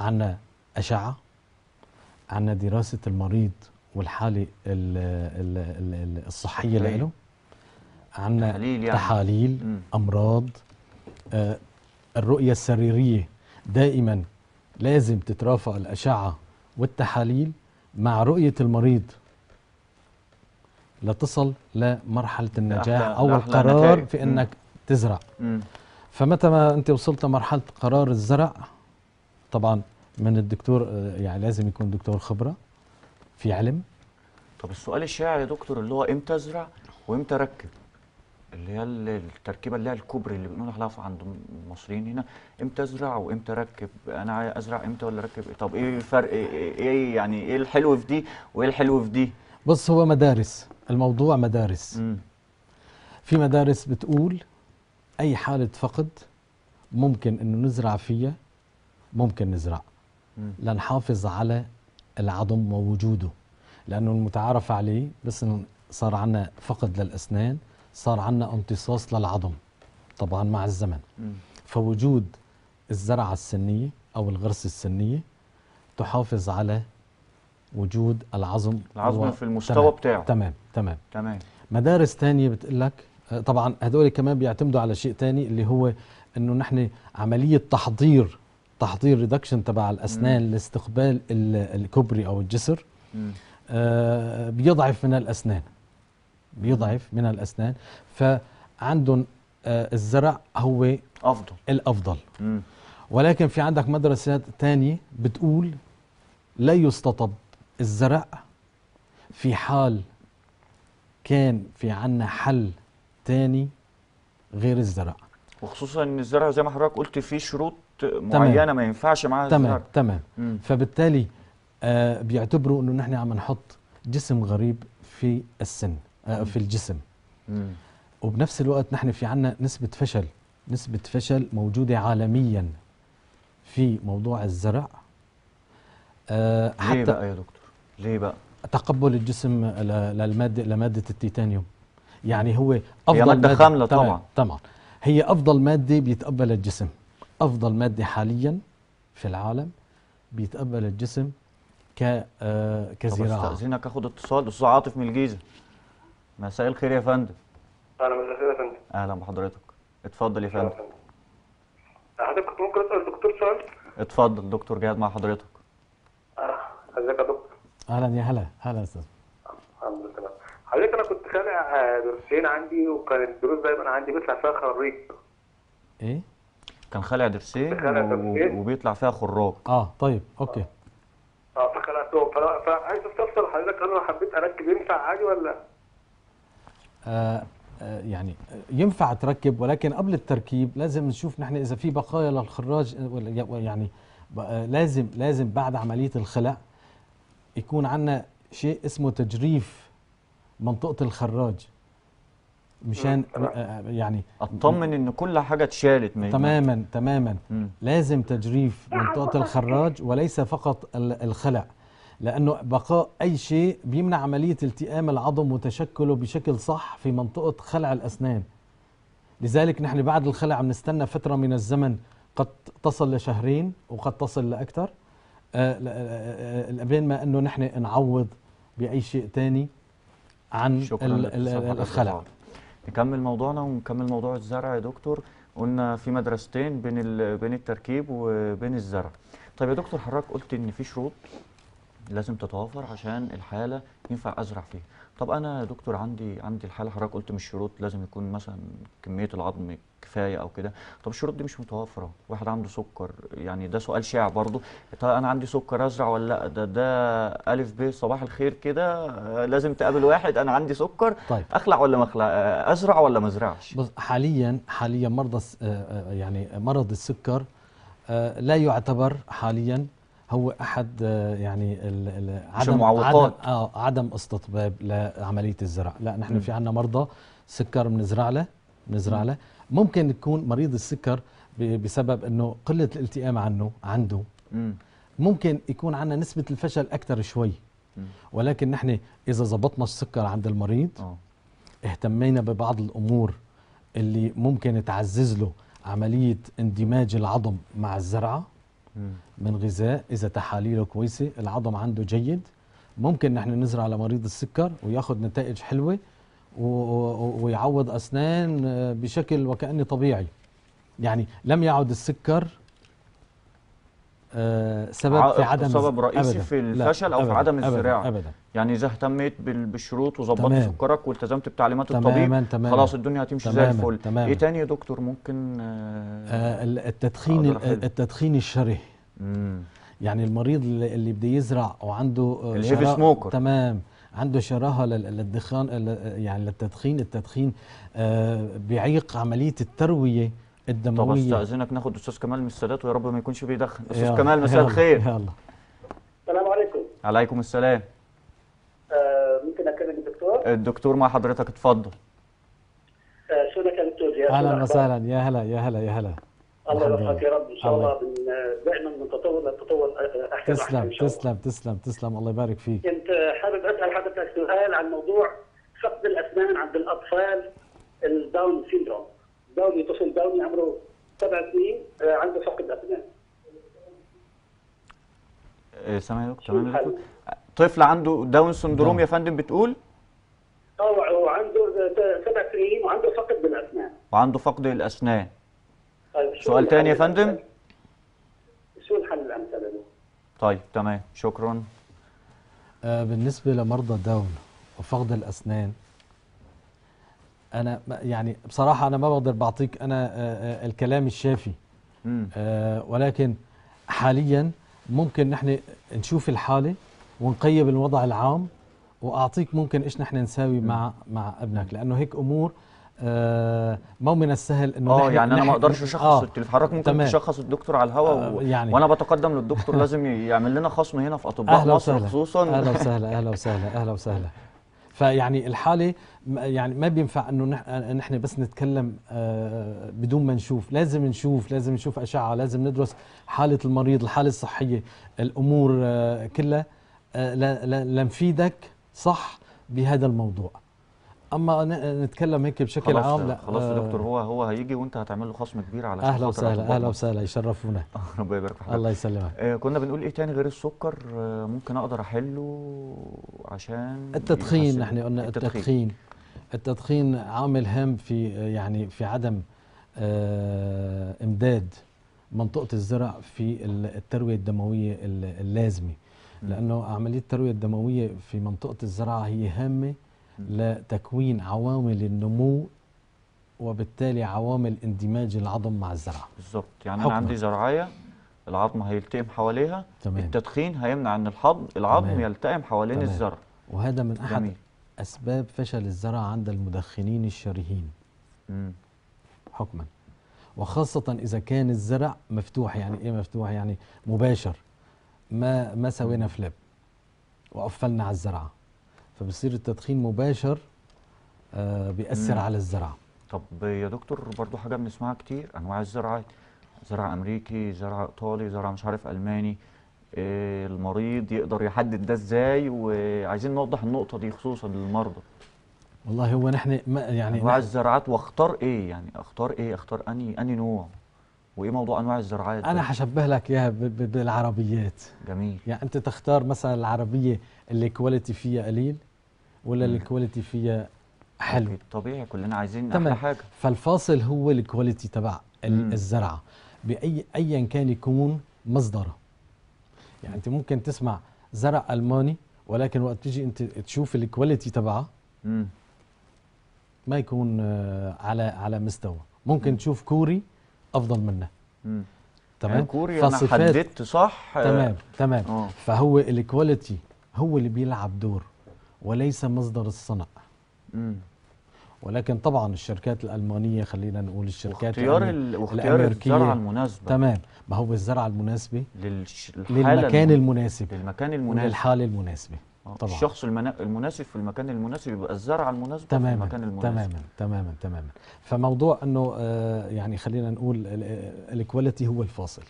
عنا اشعه عنا دراسه المريض والحاله الـ الـ الـ الصحيه له عنا تحاليل, يعني. تحاليل امراض آه، الرؤية السريرية دائما لازم تترافق الأشعة والتحاليل مع رؤية المريض لتصل لمرحلة النجاح أو القرار في أنك تزرع فمتى ما أنت وصلت لمرحلة قرار الزرع طبعا من الدكتور آه، يعني لازم يكون دكتور خبرة في علم طب السؤال الشائع يا دكتور اللي هو امتى ازرع وامتى ركب اللي هي التركيبه اللي هي الكوبري اللي بنقول عليها عند المصريين هنا امتى ازرع وامتى اركب انا ازرع امتى ولا اركب إيه؟ طب ايه الفرق إيه-, إيه-, ايه يعني ايه الحلو في دي وايه الحلو في دي بص هو مدارس الموضوع مدارس م. في مدارس بتقول اي حاله فقد ممكن انه نزرع فيها ممكن نزرع م. لنحافظ على العظم ووجوده لانه المتعارف عليه بس صار عندنا فقد للاسنان صار عندنا امتصاص للعظم طبعا مع الزمن فوجود الزرعة السنية أو الغرس السنية تحافظ على وجود العظم العظم في المستوى تمام بتاعه تمام تمام تمام مدارس ثانيه بتقول لك طبعا هدول كمان بيعتمدوا على شيء ثاني اللي هو انه نحن عمليه تحضير تحضير ريدكشن تبع الاسنان لاستقبال الكوبري او الجسر آه بيضعف من الاسنان بيضعف من الاسنان فعندهم آه، الزرع هو افضل الافضل ولكن في عندك مدرسات تانية بتقول لا يستطب الزرع في حال كان في عنا حل تاني غير الزرع وخصوصا ان الزرع زي ما حضرتك قلت في شروط معينه تمام. ما ينفعش معاها تمام الزرع تمام مم. فبالتالي آه بيعتبروا انه نحن عم نحط جسم غريب في السن آه، في الجسم وبنفس الوقت نحن في عنا نسبة فشل نسبة فشل موجودة عالميا في موضوع الزرع أه حتى ليه بقى يا دكتور ليه بقى تقبل الجسم للمادة لمادة التيتانيوم يعني هو افضل هي ماده خامله طبعا طبعا, هي افضل ماده بيتقبلها الجسم افضل ماده حاليا في العالم بيتقبل الجسم ك آه، كزراعه استاذنك اخذ اتصال استاذ عاطف من الجيزه مساء الخير يا فندم اهلا مساء الخير يا فندم اهلا بحضرتك اتفضل يا فندم حضرتك كنت ممكن اسال الدكتور سؤال اتفضل دكتور جهاد مع حضرتك ازيك يا دكتور اهلا يا هلا هلا يا استاذ الحمد لله حضرتك انا كنت خالع ضرسين آه، عندي وكان الدروس دايما عندي بيطلع فيها خريط ايه كان خالع ضرسين و... وبيطلع فيها خراج اه طيب اوكي اه فخلعتهم فعايز استفسر حضرتك انا لو حبيت اركب ينفع عادي ولا آه، آه، يعني ينفع تركب ولكن قبل التركيب لازم نشوف نحن اذا في بقايا للخراج يعني آه، لازم لازم بعد عمليه الخلع يكون عندنا شيء اسمه تجريف منطقه الخراج مشان يعني اطمن ان كل حاجه اتشالت تماما تماما لازم تجريف منطقه الخراج وليس فقط الخلع لانه بقاء اي شيء بيمنع عمليه التئام العظم وتشكله بشكل صح في منطقه خلع الاسنان لذلك نحن بعد الخلع بنستنى فتره من الزمن قد تصل لشهرين وقد تصل لاكثر آه، آه، آه، بين ما انه نحن نعوض باي شيء ثاني عن الخلع نكمل موضوعنا ونكمل موضوع الزرع يا دكتور قلنا في مدرستين بين بين التركيب وبين الزرع طيب يا دكتور حضرتك قلت ان في شروط لازم تتوافر عشان الحاله ينفع ازرع فيها طب انا يا دكتور عندي عندي الحاله حضرتك قلت مش شروط لازم يكون مثلا كميه العظم كفايه او كده طب الشروط دي مش متوفره واحد عنده سكر يعني ده سؤال شائع برضه طب انا عندي سكر ازرع ولا لا ده ده الف ب صباح الخير كده لازم تقابل واحد انا عندي سكر طيب. اخلع ولا ما اخلع ازرع ولا ما ازرعش حاليا حاليا مرضى آه، آه، يعني مرض السكر آه، لا يعتبر حاليا هو احد آه، يعني عدم عدم, آه عدم استطباب لعمليه الزرع لا نحن م. في عندنا مرضى سكر بنزرع له بنزرع له ممكن يكون مريض السكر بسبب انه قله الالتئام عنه عنده م. ممكن يكون عندنا نسبه الفشل اكثر شوي ولكن نحن اذا ضبطنا السكر عند المريض أوه. اهتمينا ببعض الامور اللي ممكن تعزز له عمليه اندماج العظم مع الزرعه من غذاء اذا تحاليله كويسه العظم عنده جيد ممكن نحن نزرع لمريض السكر وياخذ نتائج حلوه ويعوض اسنان آه، بشكل وكانه طبيعي يعني لم يعد السكر آه، سبب في عدم سبب رئيسي أبداً في الفشل او في عدم الزراعه أبداً يعني اذا اهتميت بالشروط وظبطت سكرك والتزمت بتعليمات الطبيب تمام خلاص الدنيا هتمشي زي الفل تمام ايه تاني يا دكتور ممكن آه, آه، التدخين التدخين الشره يعني المريض اللي بده يزرع وعنده آه، الهيفي سموكر تمام عنده شراهه للدخان يعني للتدخين التدخين آه بيعيق عمليه الترويه الدمويه طب استاذنك ناخد استاذ كمال من السادات ويا رب ما يكونش بيدخن استاذ كمال مساء الخير يلا السلام عليكم عليكم السلام آه ممكن اكلم الدكتور الدكتور مع حضرتك اتفضل آه لك يا دكتور يا اهلا وسهلا يا هلا يا هلا يا هلا الله يوفقك يا رب ان شاء الله آه، دائما من تطور لتطور آه، آه، احسن تسلم أحسن إن شاء الله. تسلم تسلم تسلم الله يبارك فيك كنت حابب اسال حضرتك سؤال عن موضوع فقد الاسنان عند الاطفال الداون سيندروم داوني طفل داوني عمره سبع سنين آه، عنده فقد أسنان سامعني تمام طفل عنده داون سندروم نعم. يا فندم بتقول؟ اه هو عنده سبع سنين وعنده فقد بالاسنان وعنده فقد الاسنان طيب سؤال تاني يا فندم؟ شو الحل الامثل طيب تمام شكرا آه، بالنسبة لمرضى داون وفقد الأسنان انا يعني بصراحه انا ما بقدر بعطيك انا آه، آه، الكلام الشافي آه، ولكن حاليا ممكن نحن نشوف الحاله ونقيم الوضع العام واعطيك ممكن ايش نحن نساوي مع مع ابنك لانه هيك امور آه مو من السهل انه اه يعني انا ما اقدرش اشخص آه حضرتك ممكن تشخص الدكتور على الهواء آه يعني وانا بتقدم للدكتور لازم يعمل لنا خصم هنا في اطباء مصر خصوصا اهلا وسهلا اهلا وسهلا اهلا وسهلا فيعني الحاله يعني ما بينفع انه نحن بس نتكلم آه، بدون ما نشوف لازم نشوف لازم نشوف اشعه لازم ندرس حاله المريض الحاله الصحيه الامور آه، كلها آه، لنفيدك صح بهذا الموضوع اما نتكلم هيك بشكل خلاص عام لا خلاص يا آه، دكتور هو هو هيجي وانت هتعمل له خصم كبير على اهلا وسهلا اهلا وسهلا يشرفونا ربنا يبارك في الله يسلمك آه كنا بنقول ايه تاني غير السكر آه ممكن اقدر احله عشان التدخين نحن قلنا التدخين التدخين, التدخين عامل هام في يعني في عدم آه امداد منطقه الزرع في الترويه الدمويه اللازمه لانه عمليه الترويه الدمويه في منطقه الزراعه هي هامه لتكوين عوامل النمو وبالتالي عوامل اندماج العظم مع الزرعه بالظبط يعني حكمة. انا عندي زرعايه العظم هيلتئم حواليها تمام. التدخين هيمنع ان الحضن العظم تمام. يلتئم حوالين تمام. الزرع وهذا من احد جميل. اسباب فشل الزرع عند المدخنين الشرهين حكما وخاصة إذا كان الزرع مفتوح يعني إيه مفتوح يعني مباشر ما ما سوينا فلاب وقفلنا على الزرعة فبصير التدخين مباشر آه، بيأثر مم. على الزرعه طب يا دكتور برضو حاجه بنسمعها كتير انواع الزراعات زرع امريكي زرع ايطالي زرع مش عارف الماني آه، المريض يقدر يحدد ده ازاي وعايزين نوضح النقطه دي خصوصا للمرضى والله هو نحن يعني انواع الزراعات واختار ايه يعني اختار ايه اختار اني اني نوع وايه موضوع انواع الزراعات انا هشبه طيب. لك اياها بالعربيات جميل يعني انت تختار مثلا العربيه اللي كواليتي فيها قليل ولا اللي الكواليتي فيها حلو طبيعي كلنا عايزين تمام. احلى حاجه فالفاصل هو الكواليتي تبع الزرعه باي ايا كان يكون مصدره يعني انت ممكن تسمع زرع الماني ولكن وقت تيجي انت تشوف الكواليتي تبعه ما يكون آه، على على مستوى ممكن مم. تشوف كوري افضل منها مم. تمام يعني كوريا انا حددت صح آه. تمام تمام أوه. فهو الكواليتي هو اللي بيلعب دور وليس مصدر الصنع مم. ولكن طبعا الشركات الالمانيه خلينا نقول الشركات واختيار واختيار الزرعه المناسبه تمام ما هو الزرعه المناسبه للمكان المناسب للمكان المناسب للحاله المناسبه آه، طبعا الشخص المناسب في المكان المناسب يبقى الزرعه المناسبه تماما في المكان المناسب تماما تماما تماما فموضوع انه آه، يعني خلينا نقول الكواليتي هو الفاصل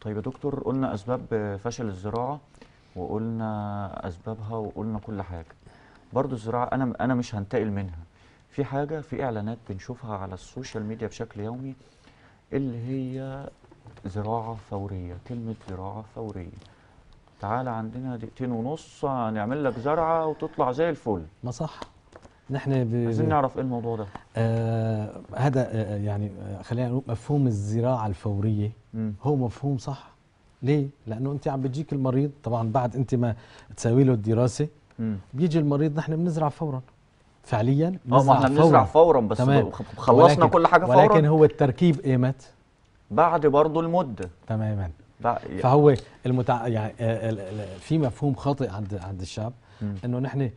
طيب يا دكتور قلنا اسباب فشل الزراعه وقلنا اسبابها وقلنا كل حاجه برضو الزراعه انا انا مش هنتقل منها في حاجه في اعلانات بنشوفها على السوشيال ميديا بشكل يومي اللي هي زراعه فوريه كلمه زراعه فوريه تعالى عندنا دقيقتين ونص هنعمل لك زرعه وتطلع زي الفل ما صح نحن ب... عايزين نعرف ايه الموضوع ده آه هذا آه, آه، يعني آه خلينا نقول مفهوم الزراعه الفوريه م. هو مفهوم صح ليه لانه انت عم بتجيك المريض طبعا بعد انت ما تسوي له الدراسه م. بيجي المريض نحن بنزرع فورا فعليا بنزرع اه ما احنا بنزرع فورا بس تمام. خلصنا ولكن كل حاجه فورا ولكن هو التركيب ايمت بعد برضه المده تماما فهو المتع... يعني آه، آه، في مفهوم خاطئ عند عند الشعب انه نحن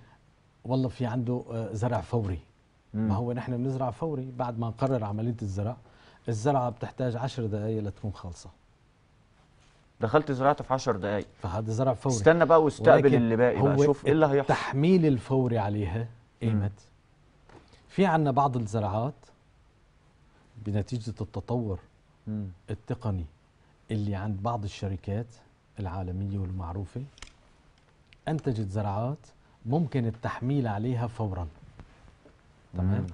والله في عنده آه، زرع فوري ما هو نحن بنزرع فوري بعد ما نقرر عمليه الزرع الزرعه بتحتاج 10 دقائق لتكون خالصه دخلت زرعت في 10 دقائق فهذا زرع فوري استنى بقى واستقبل اللي باقي بقى شوف ايه اللي هيحصل التحميل الفوري عليها قيمت في عندنا بعض الزراعات بنتيجه التطور مم. التقني اللي عند بعض الشركات العالمية والمعروفة أنتجت زراعات ممكن التحميل عليها فورا تمام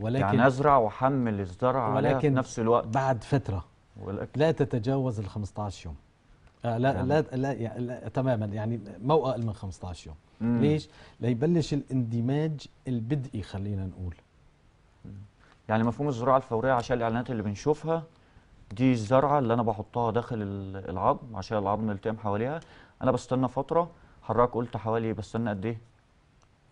ولكن يعني أزرع وأحمل الزرع ولكن في نفس الوقت بعد فترة ولكن لا تتجاوز ال 15 يوم آه لا, يعني. لا, لا, لا, تماما يعني مو أقل من 15 يوم مم. ليش؟ ليبلش الاندماج البدئي خلينا نقول يعني مفهوم الزراعة الفورية عشان الإعلانات اللي بنشوفها دي الزرعه اللي انا بحطها داخل العظم عشان العظم يلتئم حواليها انا بستنى فتره حضرتك قلت حوالي بستنى قد ايه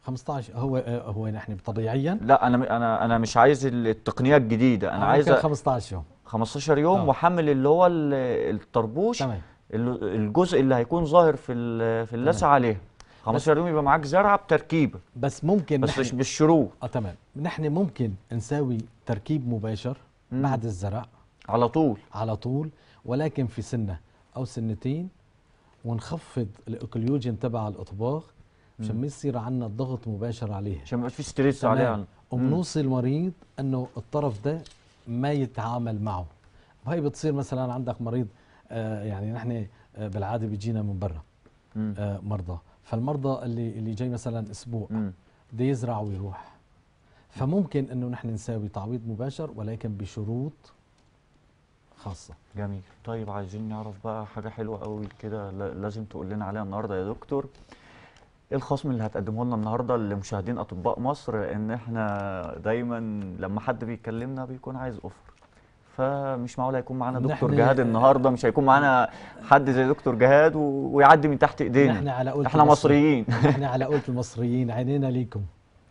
15 هو هو نحن طبيعيا لا انا انا انا مش عايز التقنيه الجديده انا عايز 15 يوم 15 يوم أوه. وحمل اللي هو الطربوش تمام الجزء اللي هيكون ظاهر في في اللسع عليه 15 يوم يبقى معاك زرعه بتركيبه بس ممكن بس مش بالشروط اه تمام نحن ممكن نساوي تركيب مباشر مم. بعد الزرع على طول على طول ولكن في سنه او سنتين ونخفض الاكليوجين تبع الاطباق عشان ما يصير عندنا الضغط مباشر عليها عشان ما في ستريس عليها وبنوصي المريض انه الطرف ده ما يتعامل معه وهي بتصير مثلا عندك مريض آه يعني نحن آه بالعاده بيجينا من برا آه مرضى فالمرضى اللي اللي جاي مثلا اسبوع بده يزرع ويروح فممكن انه نحن نساوي تعويض مباشر ولكن بشروط خاصه جميل طيب عايزين نعرف بقى حاجه حلوه قوي كده لازم تقول لنا عليها النهارده يا دكتور ايه الخصم اللي هتقدمه لنا النهارده لمشاهدين اطباء مصر لان احنا دايما لما حد بيكلمنا بيكون عايز اوفر فمش معقول هيكون معانا دكتور جهاد النهارده مش هيكون معانا حد زي دكتور جهاد ويعدي من تحت ايدينا احنا على قولة احنا مصريين احنا على قولة المصريين عينينا ليكم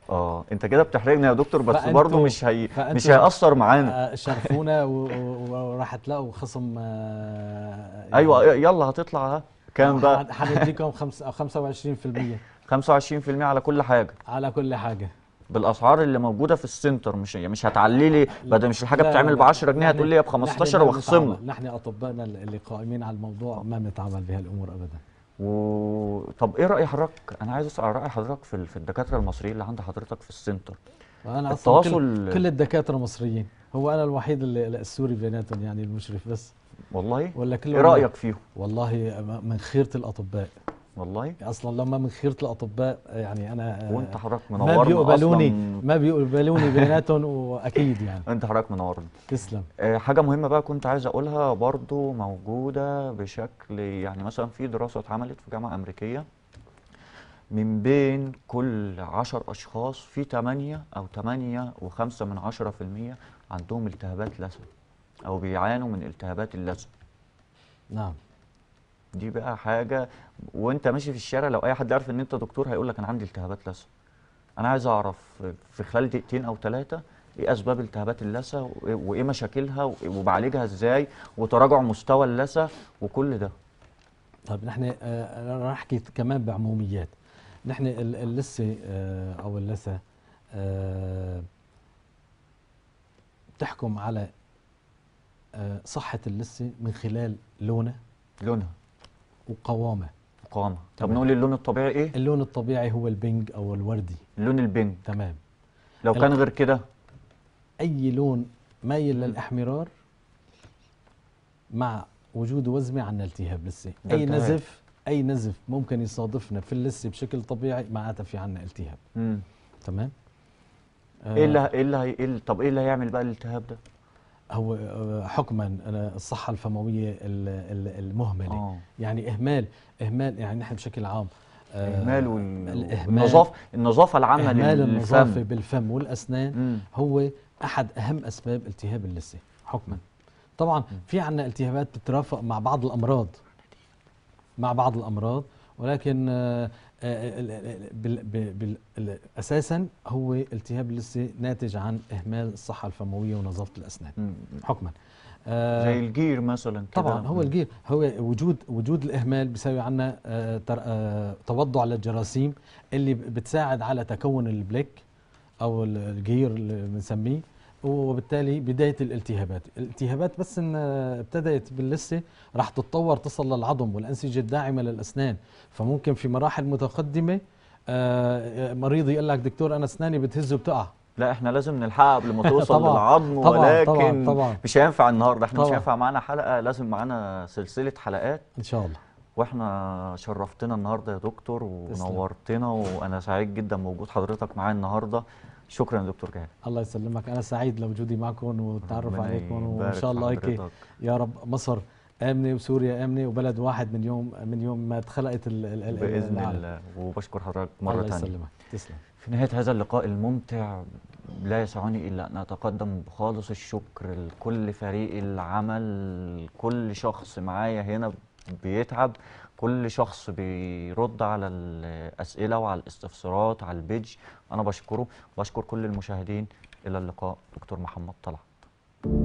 اه انت كده بتحرجنا يا دكتور بس برضه مش هي مش هيأثر معانا آه، شرفونا وراح تلاقوا خصم آه، يعني ايوه يلا هتطلع كام بقى هنديكم 25% 25% على كل حاجه على كل حاجه بالاسعار اللي موجوده في السنتر مش يعني مش هتعلي لي بدل مش الحاجه بتعمل ب 10 جنيه هتقول لي ب 15 واخصم نحن اطبائنا اللي قائمين على الموضوع ما بنتعامل بهالامور ابدا و... طب ايه راي حضرتك انا عايز اسال راي حضرتك في, في الدكاتره المصريين اللي عند حضرتك في السنتر انا التواصل... كل, كل الدكاتره مصريين هو انا الوحيد اللي السوري بيناتهم يعني المشرف بس والله ولا كل ايه رايك فيهم والله من خيره الاطباء والله اصلا لما من خيره الاطباء يعني انا آه، وانت حضرتك منورنا ما بيقبلوني ما بيقبلوني بيناتهم واكيد يعني انت حضرتك منورنا تسلم آه، حاجه مهمه بقى كنت عايز اقولها برضو موجوده بشكل يعني مثلا في دراسه اتعملت في جامعه امريكيه من بين كل 10 اشخاص في 8 او 8 و5 من 10% عندهم التهابات لثه او بيعانوا من التهابات اللثه نعم دي بقى حاجه وانت ماشي في الشارع لو اي حد عارف ان انت دكتور هيقول لك انا عندي التهابات لثه انا عايز اعرف في خلال دقيقتين او ثلاثه ايه اسباب التهابات اللثه وايه مشاكلها وبعالجها ازاي وتراجع مستوى اللثه وكل ده طيب نحن آه انا احكي كمان بعموميات نحن اللثه آه، او اللثه آه، بتحكم على آه، صحه اللثه من خلال لونها لونها وقوامه وقوامة طب نقول اللون الطبيعي ايه اللون الطبيعي هو البنج او الوردي اللون البنج تمام لو كان غير كده اي لون مايل للاحمرار مع وجود وزمه عندنا التهاب لسه اي نزف اي نزف ممكن يصادفنا في اللسه بشكل طبيعي معناتها في عندنا التهاب امم تمام ايه اللي آه. ايه اللي إيه طب ايه اللي هيعمل بقى الالتهاب ده هو آه، حكما آه، الصحه الفمويه المهمله آه. يعني اهمال اهمال يعني نحن بشكل عام اهمال والنظافه النظافه العامه اهمال النظافه بالفم والاسنان هو احد اهم اسباب التهاب اللثه حكما طبعا في عندنا التهابات بتترافق مع بعض الامراض مع بعض الامراض ولكن آه، آه، اساسا هو التهاب اللثه ناتج عن اهمال الصحه الفمويه ونظافه الاسنان حكما آه، زي الجير مثلا كده طبعا هو الجير هو وجود وجود الاهمال بيساوي عنا توضع للجراثيم اللي بتساعد على تكون البليك او الجير اللي بنسميه وبالتالي بدايه الالتهابات الالتهابات بس ان ابتدات باللثه راح تتطور تصل للعظم والانسجه الداعمه للاسنان فممكن في مراحل متقدمه آه، مريض يقول لك دكتور انا اسناني بتهز وبتقع لا احنا لازم نلحقها قبل ما توصل طبعًا للعظم طبعًا ولكن طبعًا طبعًا مش هينفع النهارده احنا طبعًا مش هينفع معانا حلقه لازم معانا سلسله حلقات ان شاء الله واحنا شرفتنا النهارده يا دكتور ونورتنا وانا سعيد جدا بوجود حضرتك معايا النهارده شكرا دكتور جهاد الله يسلمك انا سعيد لوجودي معكم والتعرف عليكم وان شاء الله هيك يا رب مصر امنه وسوريا امنه وبلد واحد من يوم من يوم ما اتخلقت ال ال باذن العالم. الله وبشكر حضرتك مره ثانيه الله يسلمك تسلم في نهايه هذا اللقاء الممتع لا يسعني الا ان اتقدم بخالص الشكر لكل فريق العمل كل شخص معايا هنا بيتعب كل شخص بيرد على الاسئله وعلى الاستفسارات على البيج انا بشكره وبشكر كل المشاهدين الى اللقاء دكتور محمد طلعت